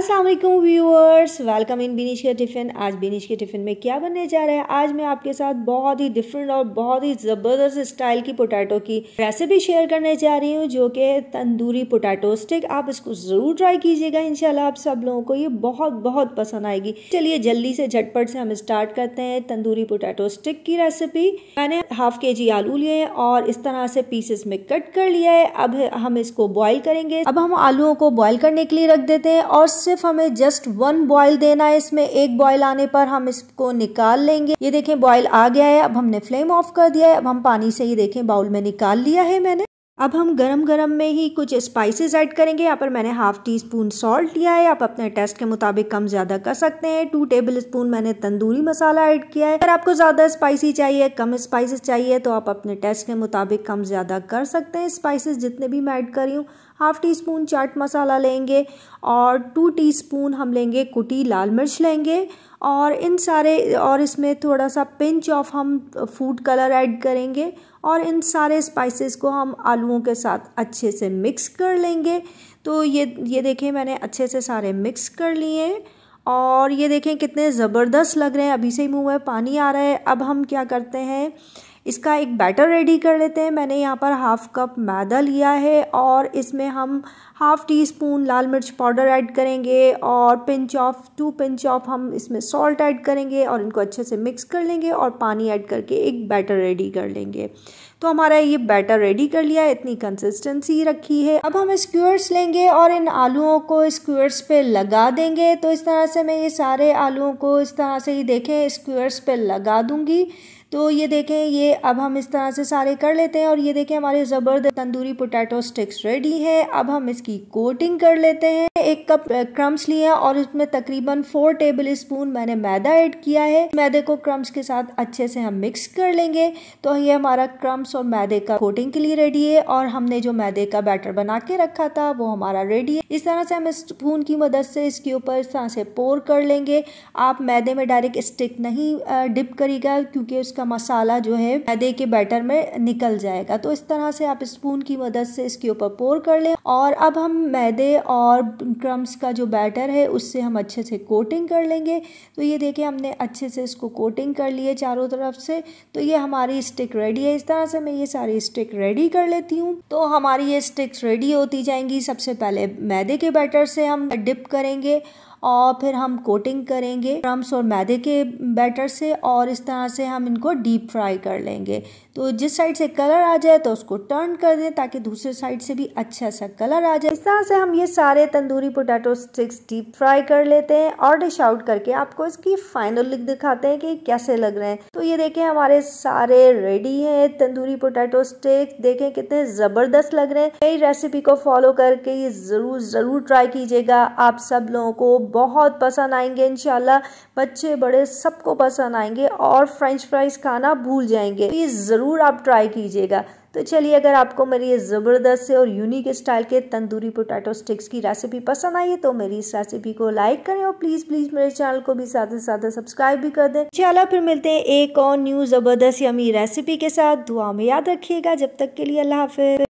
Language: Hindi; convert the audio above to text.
Aslam viewers welcome in Binish के टिफ़िन आज बिनिश के टिफ़िन में क्या बनने जा रहा है आज मैं आपके साथ बहुत ही डिफरेंट और बहुत ही ज़बरदस्त स्टाइल की पोटैटो की रेसिपी शेयर करने जा रही हूँ जो कि तंदूरी पोटैटो स्टिक आप इसको ज़रूर ट्राई कीजिएगा इंशाल्लाह आप सब लोगों को ये बहुत बहुत पसंद आएगी चलिए जल्दी से झटपट से हम स्टार्ट करते हैं तंदूरी पोटैटो स्टिक की रेसिपी मैंने हाफ के जी आलू लिए और इस तरह से पीसेस में कट कर लिया है अब हम इसको बॉयल करेंगे अब हम आलुओं को बॉयल करने के लिए रख देते हैं और सिर्फ हमें जस्ट वन बॉयल देना है इसमें एक बॉयल आने पर हम इसको निकाल लेंगे ये देखें बॉयल आ गया है अब हमने फ्लेम ऑफ कर दिया है अब हम पानी से ये देखें बाउल में निकाल लिया है मैंने अब हम गरम गरम में ही कुछ स्पाइसेस ऐड करेंगे यहाँ पर मैंने हाफ टी स्पून सॉल्ट लिया है आप अपने टेस्ट के मुताबिक कम ज़्यादा कर सकते हैं टू टेबल स्पून मैंने तंदूरी मसाला ऐड किया है अगर आपको ज़्यादा स्पाइसी चाहिए कम स्पाइसेस चाहिए तो आप अपने टेस्ट के मुताबिक कम ज़्यादा कर सकते हैं स्पाइसेस जितने भी मैं ऐड करी हूँ half teaspoon chaat masala लेंगे और टू टीस्पून हम लेंगे कुटी लाल मिर्च लेंगे और इन सारे और इसमें थोड़ा सा पिंच ऑफ हम फूड कलर ऐड करेंगे और इन सारे स्पाइसेस को हम आलूओं के साथ अच्छे से मिक्स कर लेंगे तो ये ये देखें मैंने अच्छे से सारे मिक्स कर लिए और ये देखें कितने ज़बरदस्त लग रहे हैं अभी से ही मुँह में पानी आ रहा है अब हम क्या करते हैं इसका एक बैटर रेडी कर लेते हैं मैंने यहाँ पर हाफ़ कप मैदा लिया है और इसमें हम हाफ़ टी स्पून लाल मिर्च पाउडर ऐड करेंगे और pinch of two pinch of हम इसमें सॉल्ट ऐड करेंगे और इनको अच्छे से मिक्स कर लेंगे और पानी ऐड करके एक बैटर रेडी कर लेंगे तो हमारा ये बैटर रेडी कर लिया है इतनी कंसिस्टेंसी रखी है अब हम स्क्यूअर्स लेंगे और इन आलूओं को स्क्यूअर्स पे लगा देंगे तो इस तरह से मैं ये सारे आलूओं को इस तरह से ही देखें स्क्यूअर्स पे लगा दूंगी तो ये देखें ये अब हम इस तरह से सारे कर लेते हैं और ये देखें हमारे ज़बरदस्त तंदूरी पोटैटो स्टिक्स रेडी है अब हम इसकी कोटिंग कर लेते हैं एक कप क्रम्स हैं और इसमें तकरीबन फोर टेबल स्पून मैंने मैदा ऐड किया है मैदे को क्रम्स के साथ अच्छे से हम मिक्स कर लेंगे तो ये हमारा क्रम्स और मैदे का कोटिंग के लिए रेडी है और हमने जो मैदे का बैटर बना के रखा था वो हमारा रेडी है इस तरह से हम स्पून की मदद से इसके ऊपर इस तरह से पोर कर लेंगे आप मैदे में डायरेक्ट स्टिक नहीं डिप करिएगा क्योंकि उसका इसका मसाला जो है मैदे के बैटर में निकल जाएगा तो इस तरह से आप स्पून की मदद से इसके ऊपर पोर कर लें और अब हम मैदे और क्रम्स का जो बैटर है उससे हम अच्छे से कोटिंग कर लेंगे तो ये देखें हमने अच्छे से इसको कोटिंग कर लिए चारों तरफ से तो ये हमारी स्टिक रेडी है इस तरह से मैं ये सारी स्टिक रेडी कर लेती हूँ तो हमारी ये स्टिक्स रेडी होती जाएंगी सबसे पहले मैदे के बैटर से हम डिप करेंगे और फिर हम कोटिंग करेंगे क्रम्स और मैदे के बैटर से और इस तरह से हम इनको डीप फ्राई कर लेंगे तो जिस साइड से कलर आ जाए तो उसको टर्न कर दें ताकि दूसरे साइड से भी अच्छा सा कलर आ जाए इस तरह से हम ये सारे tandoori potato sticks deep fry कर लेते हैं और डिश आउट करके आपको इसकी फाइनल लुक दिखाते हैं कि कैसे लग रहे हैं तो ये देखें हमारे सारे रेडी हैं तंदूरी पोटैटो स्टिक्स देखें कितने ज़बरदस्त लग रहे हैं कई रेसिपी को फॉलो करके ये ज़रूर ज़रूर ट्राई कीजिएगा आप सब लोगों को बहुत पसंद आएंगे इन बच्चे बड़े सबको पसंद आएंगे और फ्रेंच फ्राइज़ खाना भूल जाएंगे तो ये ज़रूर आप ट्राई कीजिएगा तो चलिए अगर आपको मेरी ये ज़बरदस्त से और यूनिक स्टाइल के तंदूरी पोटैटो स्टिक्स की रेसिपी पसंद आई है तो मेरी इस रेसिपी को लाइक करें और प्लीज़ प्लीज़ मेरे चैनल को भी साथ ही साथ सब्सक्राइब भी कर दें चलो फिर मिलते हैं एक और न्यू ज़बरदस्त यमी रेसिपी के साथ दुआ में याद रखिएगा जब तक के लिए अल्लाह हाफिज